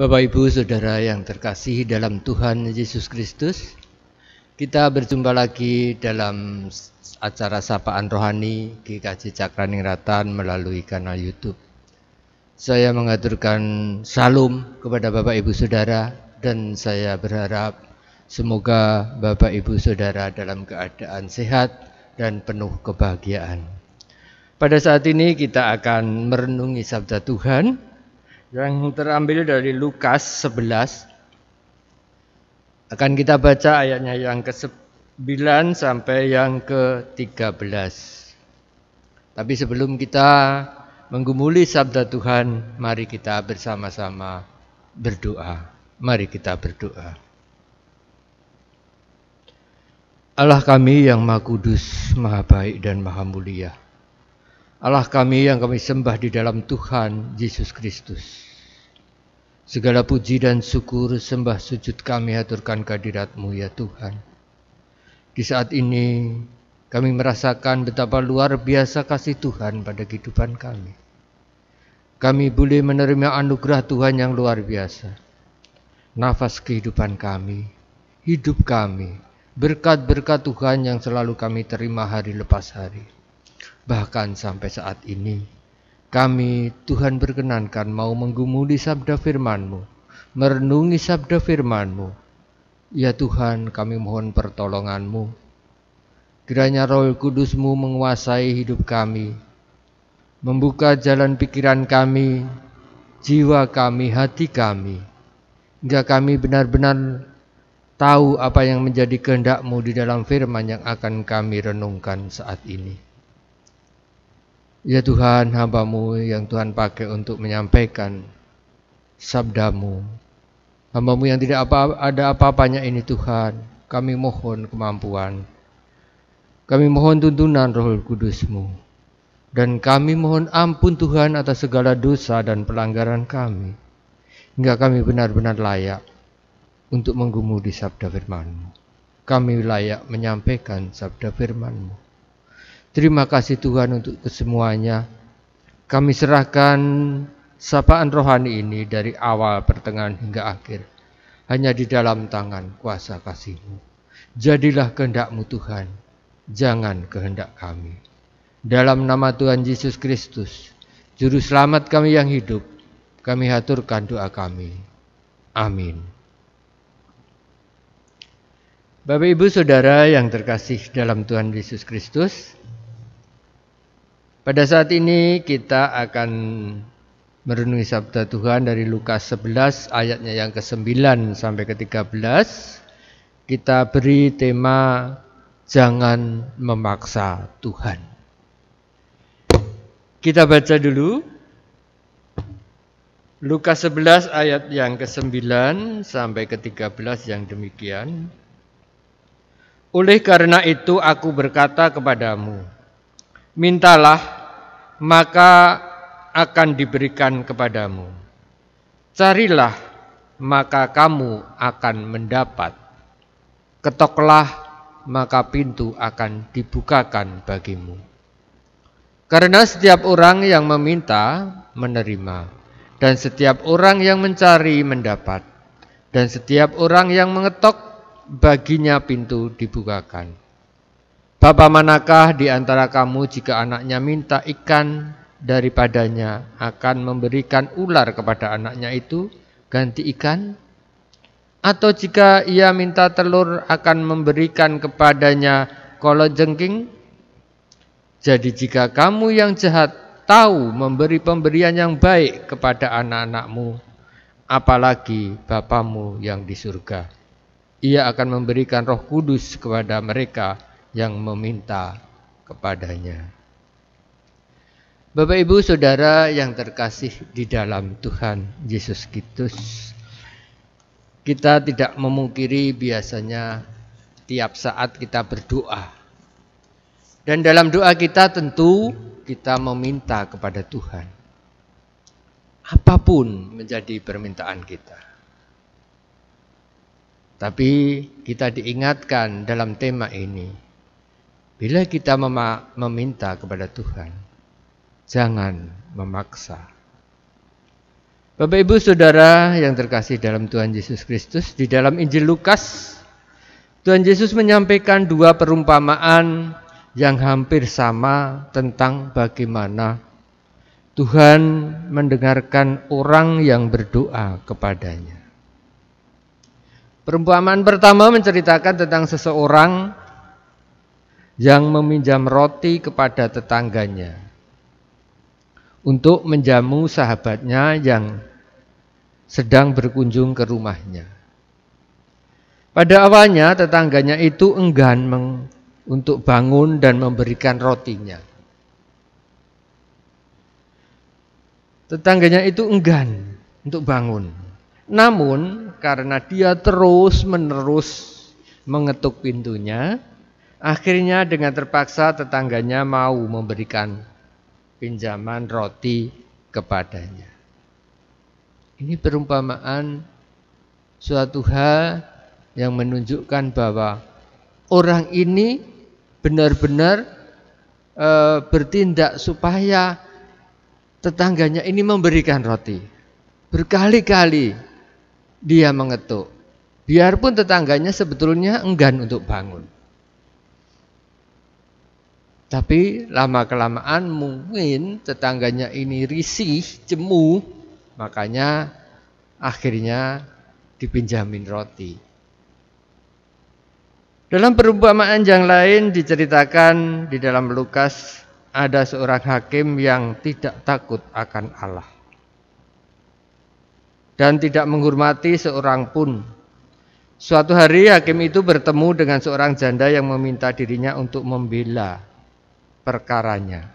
Bapak Ibu Saudara yang terkasih dalam Tuhan Yesus Kristus Kita berjumpa lagi dalam acara Sapaan Rohani GKJ Cakraning Ratan melalui kanal Youtube Saya mengaturkan salam kepada Bapak Ibu Saudara Dan saya berharap semoga Bapak Ibu Saudara dalam keadaan sehat dan penuh kebahagiaan Pada saat ini kita akan merenungi sabda Tuhan yang terambil dari Lukas 11 akan kita baca ayatnya yang ke-9 sampai yang ke-13 tapi sebelum kita menggumuli sabda Tuhan mari kita bersama-sama berdoa mari kita berdoa Allah kami yang maha kudus, maha baik dan maha mulia Allah kami yang kami sembah di dalam Tuhan Yesus Kristus. Segala puji dan syukur sembah sujud kami haturkan kehadiratmu ya Tuhan. Di saat ini kami merasakan betapa luar biasa kasih Tuhan pada kehidupan kami. Kami boleh menerima anugerah Tuhan yang luar biasa. Nafas kehidupan kami, hidup kami, berkat-berkat Tuhan yang selalu kami terima hari lepas hari. Bahkan sampai saat ini, kami, Tuhan berkenankan mau menggumuli sabda firman-Mu, merenungi sabda firman-Mu. Ya Tuhan, kami mohon pertolongan-Mu. Kiranya roh kudus-Mu menguasai hidup kami, membuka jalan pikiran kami, jiwa kami, hati kami. Hingga kami benar-benar tahu apa yang menjadi kehendak-Mu di dalam firman yang akan kami renungkan saat ini. Ya Tuhan hambamu yang Tuhan pakai untuk menyampaikan sabdamu. Hambamu yang tidak apa, ada apa-apanya ini Tuhan, kami mohon kemampuan. Kami mohon tuntunan roh kudusmu. Dan kami mohon ampun Tuhan atas segala dosa dan pelanggaran kami. Hingga kami benar-benar layak untuk menggumuli sabda firmanmu. Kami layak menyampaikan sabda firmanmu. Terima kasih Tuhan untuk kesemuanya. Kami serahkan sapaan rohani ini dari awal pertengahan hingga akhir. Hanya di dalam tangan kuasa kasih-Mu. Jadilah kehendak-Mu Tuhan, jangan kehendak kami. Dalam nama Tuhan Yesus Kristus, Juru Selamat kami yang hidup, kami haturkan doa kami. Amin. Bapak Ibu Saudara yang terkasih dalam Tuhan Yesus Kristus, pada saat ini kita akan merenungi sabda Tuhan dari Lukas 11 ayatnya yang ke-9 sampai ke-13. Kita beri tema jangan memaksa Tuhan. Kita baca dulu Lukas 11 ayat yang ke-9 sampai ke-13 yang demikian. Oleh karena itu aku berkata kepadamu, mintalah maka akan diberikan kepadamu. Carilah, maka kamu akan mendapat. Ketoklah, maka pintu akan dibukakan bagimu. Karena setiap orang yang meminta, menerima. Dan setiap orang yang mencari, mendapat. Dan setiap orang yang mengetok, baginya pintu dibukakan. Bapak manakah di antara kamu jika anaknya minta ikan daripadanya akan memberikan ular kepada anaknya itu ganti ikan? Atau jika ia minta telur akan memberikan kepadanya kolot jengking? Jadi jika kamu yang jahat tahu memberi pemberian yang baik kepada anak-anakmu, apalagi Bapamu yang di surga. Ia akan memberikan roh kudus kepada mereka yang meminta kepadanya. Bapak Ibu Saudara yang terkasih di dalam Tuhan Yesus Kristus, kita tidak memungkiri biasanya tiap saat kita berdoa. Dan dalam doa kita tentu kita meminta kepada Tuhan. Apapun menjadi permintaan kita. Tapi kita diingatkan dalam tema ini Bila kita meminta kepada Tuhan, jangan memaksa. Bapak Ibu Saudara yang terkasih dalam Tuhan Yesus Kristus, di dalam Injil Lukas, Tuhan Yesus menyampaikan dua perumpamaan yang hampir sama tentang bagaimana Tuhan mendengarkan orang yang berdoa kepadanya. Perumpamaan pertama menceritakan tentang seseorang yang meminjam roti kepada tetangganya untuk menjamu sahabatnya yang sedang berkunjung ke rumahnya. Pada awalnya tetangganya itu enggan untuk bangun dan memberikan rotinya. Tetangganya itu enggan untuk bangun. Namun karena dia terus menerus mengetuk pintunya, Akhirnya dengan terpaksa tetangganya mau memberikan pinjaman roti kepadanya. Ini perumpamaan suatu hal yang menunjukkan bahwa orang ini benar-benar e, bertindak supaya tetangganya ini memberikan roti. Berkali-kali dia mengetuk. Biarpun tetangganya sebetulnya enggan untuk bangun. Tapi lama-kelamaan mungkin tetangganya ini risih, jemu, makanya akhirnya dipinjamin roti. Dalam perumpamaan yang lain diceritakan di dalam Lukas ada seorang hakim yang tidak takut akan Allah dan tidak menghormati seorang pun. Suatu hari hakim itu bertemu dengan seorang janda yang meminta dirinya untuk membela perkaranya.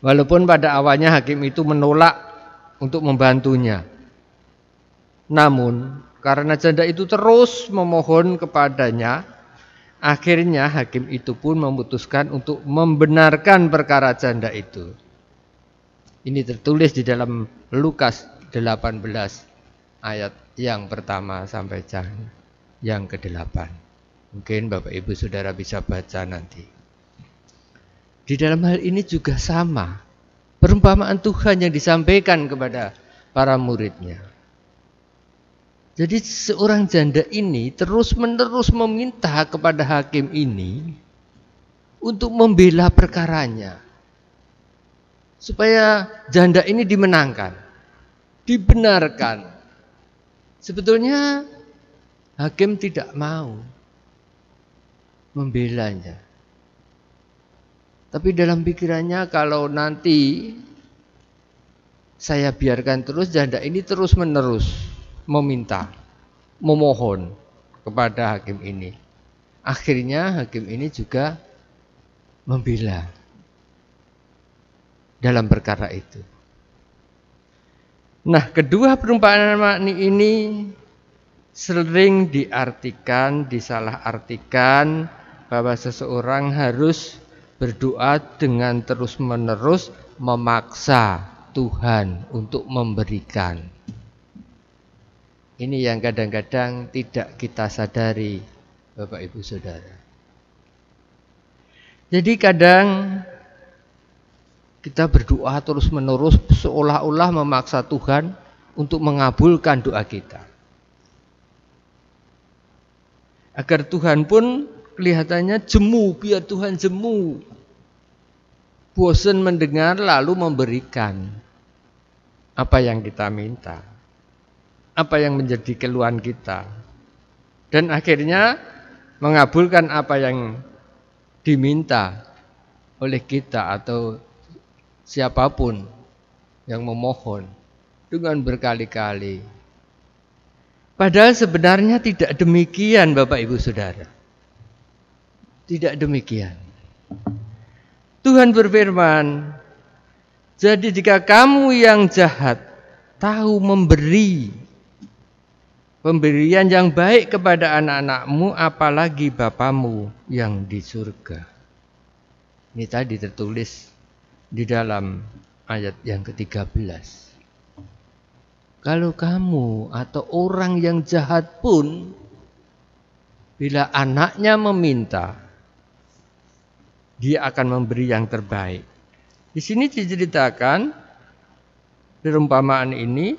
Walaupun pada awalnya hakim itu menolak untuk membantunya. Namun karena janda itu terus memohon kepadanya, akhirnya hakim itu pun memutuskan untuk membenarkan perkara janda itu. Ini tertulis di dalam Lukas 18 ayat yang pertama sampai yang ke-8. Mungkin Bapak Ibu Saudara bisa baca nanti. Di dalam hal ini juga sama. Perumpamaan Tuhan yang disampaikan kepada para muridnya. Jadi seorang janda ini terus-menerus meminta kepada hakim ini untuk membela perkaranya. Supaya janda ini dimenangkan, dibenarkan. Sebetulnya hakim tidak mau membelanya. Tapi dalam pikirannya kalau nanti saya biarkan terus janda ini terus menerus meminta, memohon kepada hakim ini. Akhirnya hakim ini juga membela dalam perkara itu. Nah, kedua perumpamaan makni ini sering diartikan, disalah artikan bahwa seseorang harus berdoa dengan terus-menerus memaksa Tuhan untuk memberikan. Ini yang kadang-kadang tidak kita sadari, Bapak Ibu Saudara. Jadi kadang kita berdoa terus-menerus seolah-olah memaksa Tuhan untuk mengabulkan doa kita. Agar Tuhan pun kelihatannya jemu, biar Tuhan jemu. bosan mendengar lalu memberikan apa yang kita minta. Apa yang menjadi keluhan kita. Dan akhirnya mengabulkan apa yang diminta oleh kita atau siapapun yang memohon dengan berkali-kali. Padahal sebenarnya tidak demikian Bapak Ibu Saudara. Tidak demikian. Tuhan berfirman, "Jadi jika kamu yang jahat tahu memberi pemberian yang baik kepada anak-anakmu, apalagi bapamu yang di surga. Ini tadi tertulis di dalam ayat yang ke-13. Kalau kamu atau orang yang jahat pun, bila anaknya meminta, dia akan memberi yang terbaik. Di sini diceritakan perumpamaan ini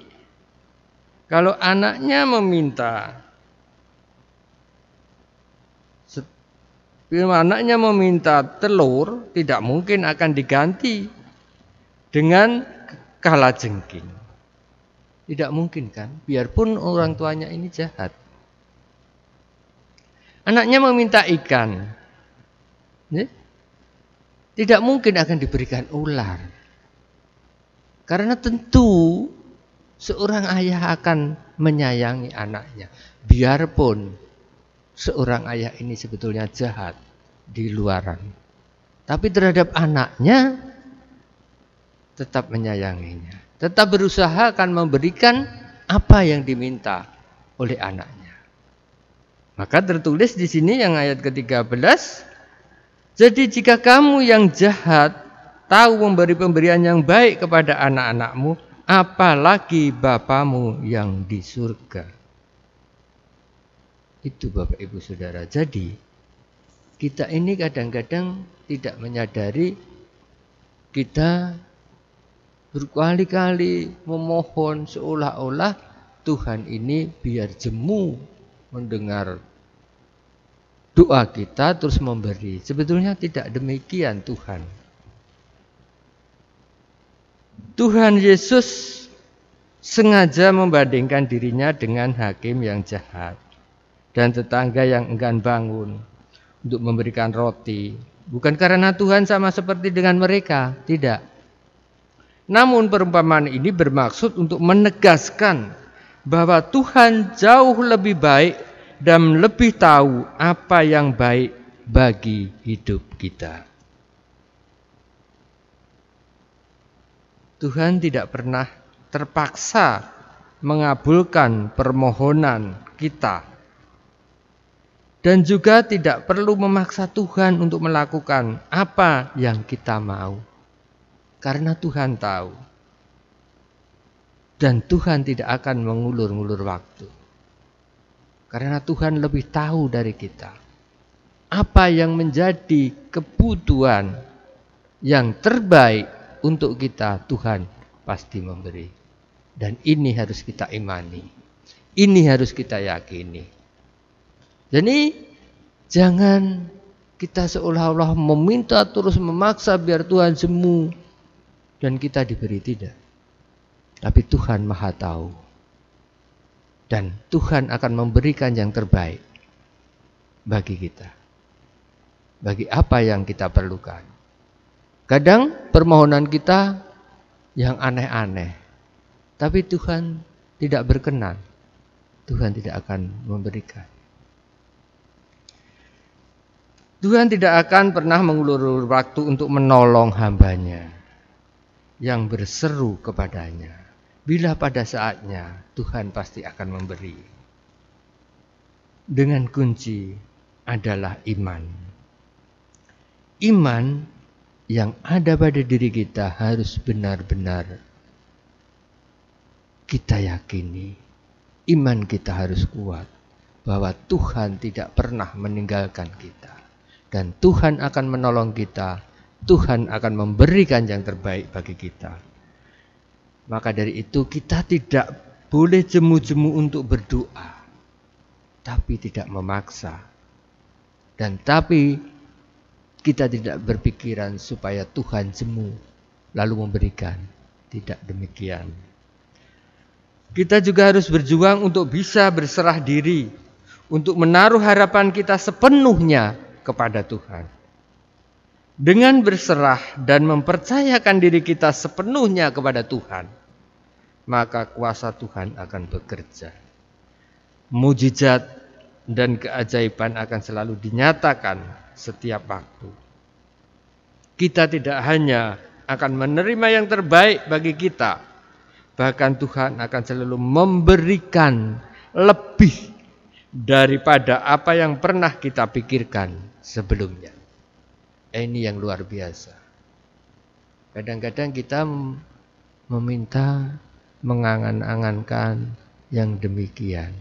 kalau anaknya meminta Bila anaknya meminta telur, tidak mungkin akan diganti dengan kala jengking. Tidak mungkin kan? Biarpun orang tuanya ini jahat. Anaknya meminta ikan. Tidak mungkin akan diberikan ular. Karena tentu seorang ayah akan menyayangi anaknya. Biarpun seorang ayah ini sebetulnya jahat di luaran. Tapi terhadap anaknya tetap menyayanginya. Tetap berusaha akan memberikan apa yang diminta oleh anaknya. Maka tertulis di sini yang ayat ke-13 jadi jika kamu yang jahat tahu memberi pemberian yang baik kepada anak-anakmu, apalagi Bapamu yang di surga. Itu Bapak Ibu Saudara. Jadi kita ini kadang-kadang tidak menyadari kita berkali-kali memohon seolah-olah Tuhan ini biar jemu mendengar doa kita terus memberi. Sebetulnya tidak demikian Tuhan. Tuhan Yesus sengaja membandingkan dirinya dengan hakim yang jahat dan tetangga yang enggan bangun untuk memberikan roti. Bukan karena Tuhan sama seperti dengan mereka, tidak. Namun perumpamaan ini bermaksud untuk menegaskan bahwa Tuhan jauh lebih baik dan lebih tahu apa yang baik bagi hidup kita. Tuhan tidak pernah terpaksa mengabulkan permohonan kita, dan juga tidak perlu memaksa Tuhan untuk melakukan apa yang kita mau, karena Tuhan tahu, dan Tuhan tidak akan mengulur ulur waktu. Karena Tuhan lebih tahu dari kita. Apa yang menjadi kebutuhan yang terbaik untuk kita Tuhan pasti memberi. Dan ini harus kita imani. Ini harus kita yakini. Jadi jangan kita seolah-olah meminta terus memaksa biar Tuhan semu dan kita diberi tidak. Tapi Tuhan Maha tahu dan Tuhan akan memberikan yang terbaik bagi kita. Bagi apa yang kita perlukan. Kadang permohonan kita yang aneh-aneh. Tapi Tuhan tidak berkenan. Tuhan tidak akan memberikan. Tuhan tidak akan pernah mengulur waktu untuk menolong hambanya yang berseru kepadanya. Bila pada saatnya Tuhan pasti akan memberi. Dengan kunci adalah iman. Iman yang ada pada diri kita harus benar-benar kita yakini. Iman kita harus kuat bahwa Tuhan tidak pernah meninggalkan kita dan Tuhan akan menolong kita. Tuhan akan memberikan yang terbaik bagi kita. Maka dari itu kita tidak boleh jemu-jemu untuk berdoa. Tapi tidak memaksa. Dan tapi kita tidak berpikiran supaya Tuhan jemu lalu memberikan. Tidak demikian. Kita juga harus berjuang untuk bisa berserah diri, untuk menaruh harapan kita sepenuhnya kepada Tuhan dengan berserah dan mempercayakan diri kita sepenuhnya kepada Tuhan, maka kuasa Tuhan akan bekerja. Mujizat dan keajaiban akan selalu dinyatakan setiap waktu. Kita tidak hanya akan menerima yang terbaik bagi kita, bahkan Tuhan akan selalu memberikan lebih daripada apa yang pernah kita pikirkan sebelumnya. Eh, ini yang luar biasa. Kadang-kadang kita meminta mengangan-angankan yang demikian.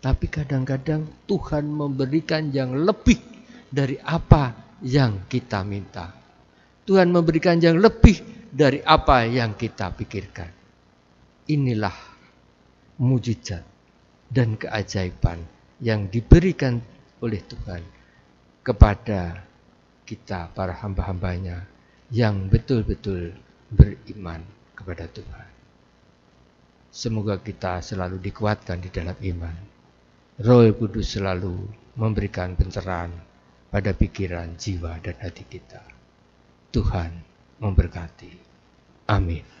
Tapi kadang-kadang Tuhan memberikan yang lebih dari apa yang kita minta. Tuhan memberikan yang lebih dari apa yang kita pikirkan. Inilah mujizat dan keajaiban yang diberikan oleh Tuhan kepada kita para hamba-hambanya yang betul-betul beriman kepada Tuhan. Semoga kita selalu dikuatkan di dalam iman. Roh Kudus selalu memberikan pencerahan pada pikiran, jiwa, dan hati kita. Tuhan memberkati. Amin.